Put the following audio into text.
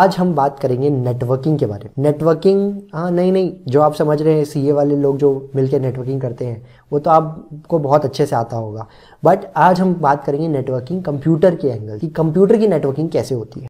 आज हम बात करेंगे नेटवर्किंग के बारे में नेटवर्किंग हाँ नहीं नहीं जो आप समझ रहे हैं सीए वाले लोग जो मिलकर नेटवर्किंग करते हैं वो तो आपको बहुत अच्छे से आता होगा बट आज हम बात करेंगे नेटवर्किंग कंप्यूटर के एंगल कि कंप्यूटर की नेटवर्किंग कैसे होती है